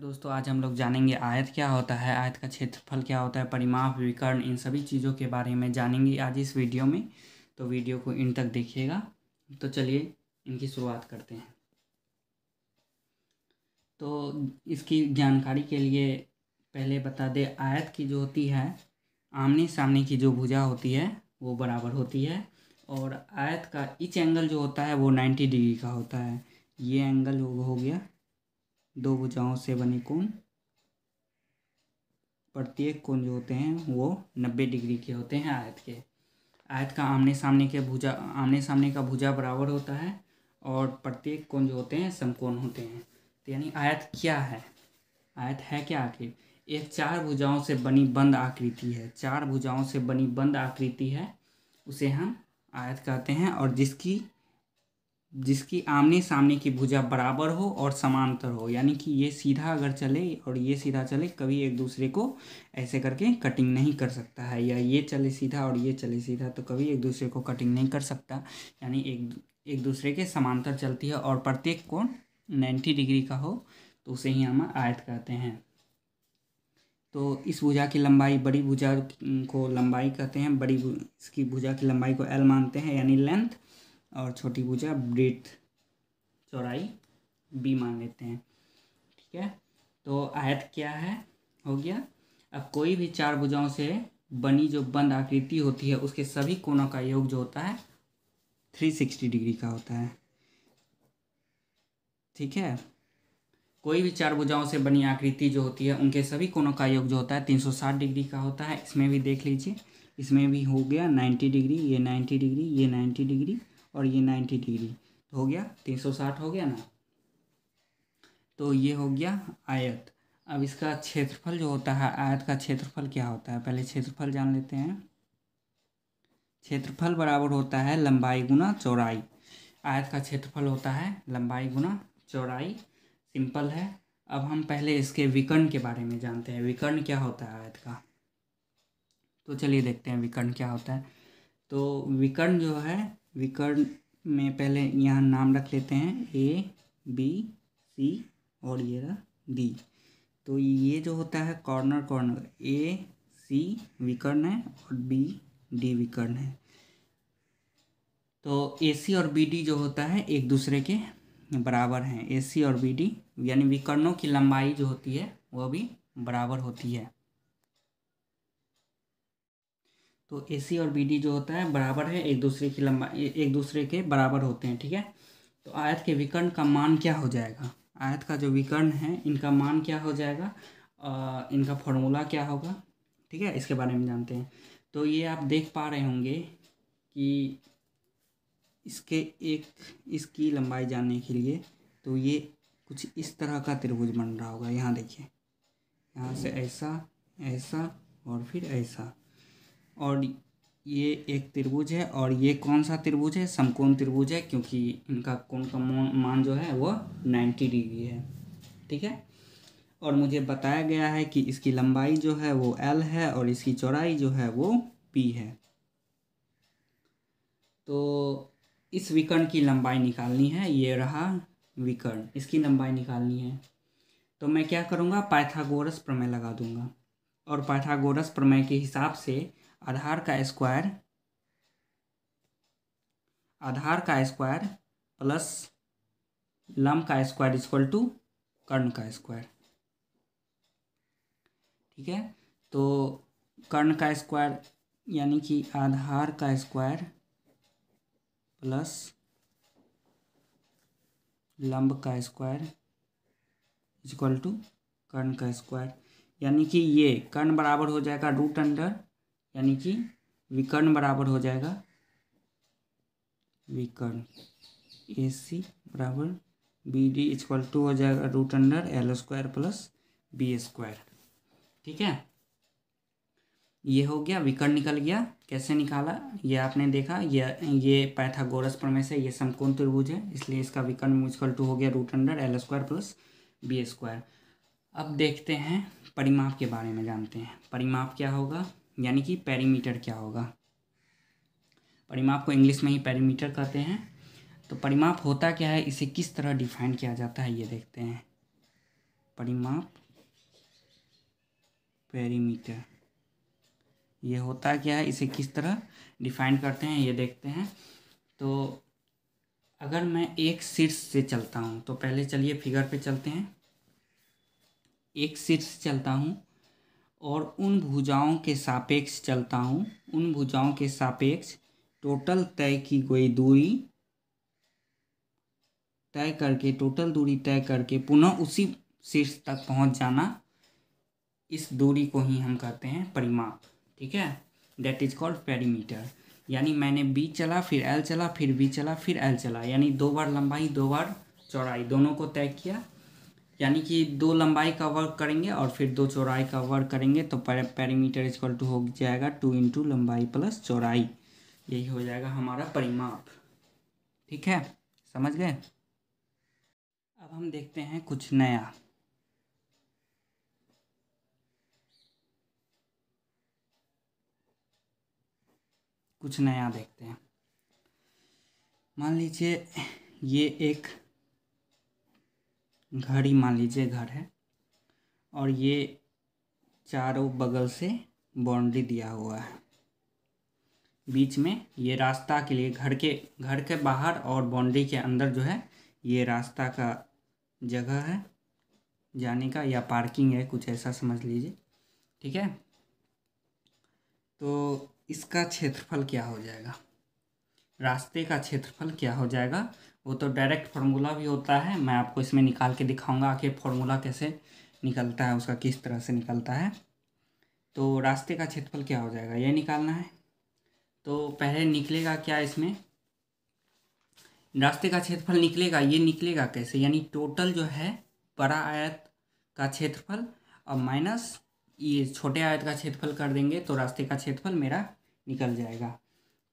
दोस्तों आज हम लोग जानेंगे आयत क्या होता है आयत का क्षेत्रफल क्या होता है परिमाप विकर्ण इन सभी चीज़ों के बारे में जानेंगे आज इस वीडियो में तो वीडियो को इन तक देखिएगा तो चलिए इनकी शुरुआत करते हैं तो इसकी जानकारी के लिए पहले बता दें आयत की जो होती है आमने सामने की जो भुजा होती है वो बराबर होती है और आयत का इच एंगल जो होता है वो नाइन्टी डिग्री का होता है ये एंगल हो गया दो भुजाओं से बने कोण प्रत्येक कोण जो होते हैं वो नब्बे डिग्री के होते हैं आयत के आयत का आमने सामने के भुजा आमने सामने का भुजा बराबर होता है और प्रत्येक कोण जो होते हैं समकोण होते हैं तो यानी आयत क्या है आयत है क्या आखिर एक चार भुजाओं से बनी बंद आकृति है चार भुजाओं से बनी बंद आकृति है उसे हम आयत कहते हैं और जिसकी जिसकी आमने सामने की भुजा बराबर हो और समांतर हो यानी कि ये सीधा अगर चले और ये सीधा चले कभी एक दूसरे को ऐसे करके कटिंग नहीं कर सकता है या ये चले सीधा और ये चले सीधा तो कभी एक दूसरे को कटिंग नहीं कर सकता यानी एक एक दूसरे के समांतर चलती है और प्रत्येक कोण नाइन्टी डिग्री का हो तो उसे ही हम आयत कहते हैं तो इस भुजा की लंबाई बड़ी भुजा को लंबाई कहते हैं बड़ी इसकी भुजा की लंबाई को एल मानते हैं यानी लेंथ और छोटी भुजा ब्रिथ चौड़ाई बी मान लेते हैं ठीक है तो आयत क्या है हो गया अब कोई भी चार भुजाओं से बनी जो बंद आकृति होती है उसके सभी कोणों का योग जो होता है थ्री सिक्सटी डिग्री का होता है ठीक है कोई भी चार भुजाओं से बनी आकृति जो होती है उनके सभी कोणों का योग जो होता है 360 डिग्री का होता है इसमें भी देख लीजिए इसमें भी हो गया 90 डिग्री ये 90 डिग्री ये 90 डिग्री और ये 90 डिग्री तो हो गया 360 हो गया ना तो ये हो गया आयत अब इसका क्षेत्रफल जो होता है आयत का क्षेत्रफल क्या होता है पहले क्षेत्रफल जान लेते हैं क्षेत्रफल बराबर होता है लंबाई गुना चौड़ाई आयत का क्षेत्रफल होता है लंबाई गुना चौड़ाई सिंपल है अब हम पहले इसके विकर्ण के बारे में जानते हैं विकर्ण क्या होता है आयत का तो चलिए देखते हैं विकर्ण क्या होता है तो विकर्ण जो है विकर्ण में पहले यहाँ नाम रख लेते हैं ए बी सी और ये रहा डी तो ये जो होता है कॉर्नर कॉर्नर ए सी विकर्ण है और बी डी विकर्ण है तो ए सी और बी डी जो होता है एक दूसरे के बराबर हैं ए सी और बी डी यानी विकर्णों की लंबाई जो होती है वह भी बराबर होती है तो ए सी और बी डी जो होता है बराबर है एक दूसरे की लंबाई एक दूसरे के बराबर होते हैं ठीक है तो आयत के विकर्ण का मान क्या हो जाएगा आयत का जो विकर्ण है इनका मान क्या हो जाएगा आ, इनका फॉर्मूला क्या होगा ठीक है इसके बारे में जानते हैं तो ये आप देख पा रहे होंगे कि इसके एक इसकी लंबाई जानने के लिए तो ये कुछ इस तरह का त्रिभुज बन रहा होगा यहाँ देखिए यहाँ से ऐसा ऐसा और फिर ऐसा और ये एक त्रिभुज है और ये कौन सा त्रिभुज है समकोण त्रिभुज है क्योंकि इनका कोण का मान जो है वह नाइन्टी डिग्री है ठीक है और मुझे बताया गया है कि इसकी लंबाई जो है वो एल है और इसकी चौड़ाई जो है वो पी है तो इस विकर्ण की लंबाई निकालनी है ये रहा विकर्ण इसकी लंबाई निकालनी है तो मैं क्या करूँगा पाइथागोरस प्रमेय लगा दूंगा और पाइथागोरस प्रमेय के हिसाब से आधार का स्क्वायर आधार का स्क्वायर प्लस लम का स्क्वायर इक्वल टू कर्ण का स्क्वायर ठीक है तो कर्ण का स्क्वायर यानी कि आधार का स्क्वायर प्लस लंब का स्क्वायर इज इक्वल टू कर्ण का स्क्वायर यानी कि ये कर्ण बराबर हो जाएगा रूट अंडर यानी कि विकर्ण बराबर हो जाएगा विकर्ण ए सी बराबर बी डी इक्वल टू हो जाएगा root under l square plus b square ठीक है ये हो गया विकर्ण निकल गया कैसे निकाला ये आपने देखा ये ये पैथागोरस प्रमेय से ये समकोण त्रिभुज है इसलिए इसका विकर्ण म्यूजिकल टू हो गया root under l square plus b square अब देखते हैं परिमाप के बारे में जानते हैं परिमाप क्या होगा यानी कि पैरीमीटर क्या होगा परिमाप को इंग्लिश में ही पैरीमीटर कहते हैं तो परिमाप होता क्या है इसे किस तरह डिफाइन किया जाता है ये देखते हैं परिमाप पैरीमीटर ये होता क्या है इसे किस तरह डिफाइन करते हैं ये देखते हैं तो अगर मैं एक शीर्ष से चलता हूँ तो पहले चलिए फिगर पे चलते हैं एक शीर्ष चलता हूँ और उन भुजाओं के सापेक्ष चलता हूँ उन भुजाओं के सापेक्ष टोटल तय की गई दूरी तय करके टोटल दूरी तय करके पुनः उसी शीर्ष तक पहुँच जाना इस दूरी को ही हम कहते हैं परिमाप ठीक है दैट इज कॉल्ड पेरीमीटर यानी मैंने बी चला फिर एल चला फिर बी चला फिर एल चला यानी दो बार लंबाई दो बार चौड़ाई दोनों को तय किया यानी कि दो लंबाई का वर्क करेंगे और फिर दो चौड़ाई का वर्क करेंगे तो पेरीमीटर कॉल टू हो जाएगा टू इंटू लंबाई प्लस चौड़ाई यही हो जाएगा हमारा परिमाप ठीक है समझ गए अब हम देखते हैं कुछ नया कुछ नया देखते हैं मान लीजिए ये एक घर ही मान लीजिए घर है और ये चारों बगल से बाउंड्री दिया हुआ है बीच में ये रास्ता के लिए घर के घर के बाहर और बाउंड्री के अंदर जो है ये रास्ता का जगह है जाने का या पार्किंग है कुछ ऐसा समझ लीजिए ठीक है तो इसका क्षेत्रफल क्या हो जाएगा रास्ते का क्षेत्रफल क्या हो जाएगा वो तो डायरेक्ट फार्मूला भी होता है मैं आपको इसमें निकाल के दिखाऊंगा कि फार्मूला कैसे निकलता है उसका किस तरह से निकलता है तो रास्ते का क्षेत्रफल क्या हो जाएगा ये निकालना है तो पहले निकलेगा क्या इसमें रास्ते का क्षेत्रफल निकलेगा ये निकलेगा कैसे यानी टोटल जो है बड़ा आयत का क्षेत्रफल और माइनस ये छोटे आयत का क्षेत्रफल कर देंगे तो रास्ते का क्षेत्रफल मेरा निकल जाएगा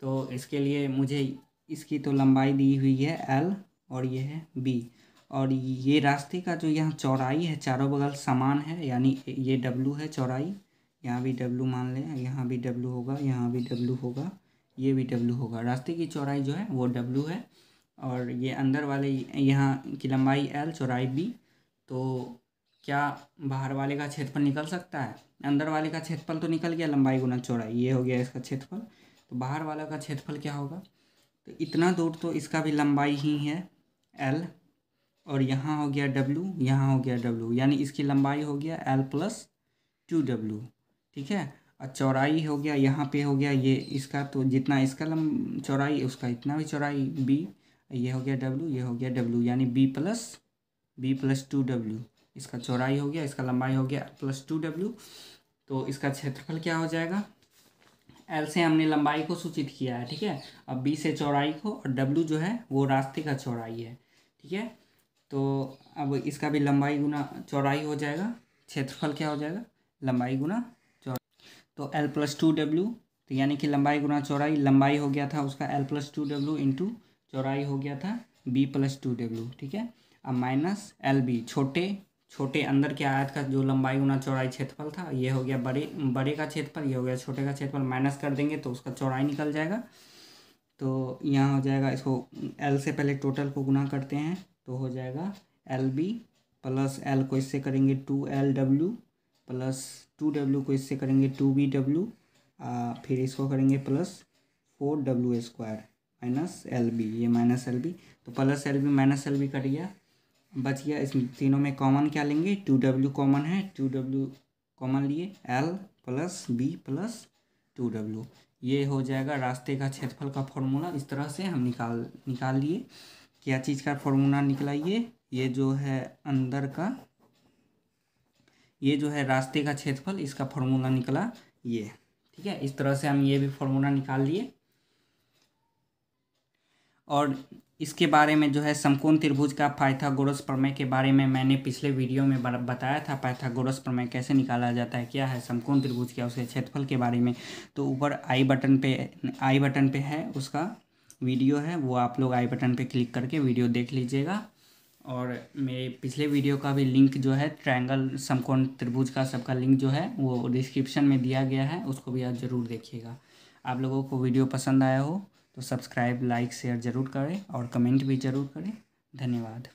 तो इसके लिए मुझे इसकी तो लंबाई दी हुई है एल और ये है बी और ये रास्ते का जो यहाँ चौड़ाई है चारों बगल समान है यानी ये डब्लू है चौड़ाई यहाँ भी डब्लू मान लें यहाँ भी डब्लू होगा यहाँ भी डब्लू होगा ये भी डब्लू होगा रास्ते की चौड़ाई जो है वो डब्लू है और ये अंदर वाले यहाँ की लंबाई एल चौड़ाई बी तो क्या बाहर वाले का क्षेत्रफल निकल सकता है अंदर वाले का क्षेत्रफल तो निकल गया लंबाई गुना चौड़ाई ये हो गया इसका क्षेत्रफल तो बाहर वाला का क्षेत्रफल क्या होगा तो इतना दूर तो इसका भी लंबाई ही है एल और यहाँ हो गया डब्लू यहाँ हो गया डब्लू यानी इसकी लंबाई हो गया एल प्लस टू डब्ल्यू ठीक है और चौड़ाई हो गया यहाँ पे हो गया ये इसका तो जितना इसका लम चौड़ाई उसका इतना भी चौड़ाई बी ये हो गया डब्ल्यू ये हो गया डब्लू यानी b plus B plus two डब्ल्यू इसका चौड़ाई हो गया इसका लंबाई हो गया प्लस टू डब्ल्यू तो इसका क्षेत्रफल क्या हो जाएगा एल से हमने लंबाई को सूचित किया है ठीक है अब बी से चौड़ाई को और डब्ल्यू जो है वो रास्ते का चौड़ाई है ठीक है तो अब इसका भी लंबाई गुना चौड़ाई हो जाएगा क्षेत्रफल क्या हो जाएगा लंबाई गुना चौड़ाई तो एल प्लस टू डब्ल्यू तो यानी कि लंबाई गुना चौड़ाई लंबाई हो गया था उसका एल प्लस टू डब्ल्यू इंटू चौड़ाई हो गया था बी प्लस टू डब्ल्यू ठीक है अब माइनस एल बी छोटे छोटे अंदर के आयत का जो लंबाई गुना चौड़ाई क्षेत्रफल था ये हो गया बड़े बड़े का क्षेत्रफल ये हो गया छोटे का क्षेत्रफल माइनस कर देंगे तो उसका चौड़ाई निकल जाएगा तो यहाँ हो जाएगा इसको एल से पहले टोटल को गुना करते हैं तो हो जाएगा एल बी प्लस एल को इससे करेंगे two L W plus two W को इससे करेंगे टू बी डब्ल्यू फिर इसको करेंगे plus four W square minus L B ये माइनस एल बी तो plus L B minus L B cut गया बच गया इस तीनों में कॉमन क्या लेंगे टू डब्ल्यू कॉमन है टू डब्ल्यू कॉमन लिए L plus B plus two W ये हो जाएगा रास्ते का क्षेत्रफल का फॉर्मूला इस तरह से हम निकाल निकाल लिए क्या चीज़ का फॉर्मूला निकलाइए ये ये जो है अंदर का ये जो है रास्ते का क्षेत्रफल इसका फॉर्मूला निकला ये ठीक है इस तरह से हम ये भी फॉर्मूला निकाल लिए और इसके बारे में जो है समकोण त्रिभुज का पाइथागोरस प्रमेय के बारे में मैंने पिछले वीडियो में बताया था पाइथागोरस प्रमेय कैसे निकाला जाता है क्या है समकोण त्रिभुज क्या उसके क्षेत्रफल के बारे में तो ऊपर आई बटन पे आई बटन पे है उसका वीडियो है वो आप लोग आई बटन पे क्लिक करके वीडियो देख लीजिएगा और मेरे पिछले वीडियो का भी लिंक जो है ट्रायंगल समकोण त्रिभुज का सबका लिंक जो है वो डिस्क्रिप्शन में दिया गया है उसको भी आप ज़रूर देखिएगा आप लोगों को वीडियो पसंद आया हो तो सब्सक्राइब लाइक शेयर ज़रूर करें और कमेंट भी ज़रूर करें धन्यवाद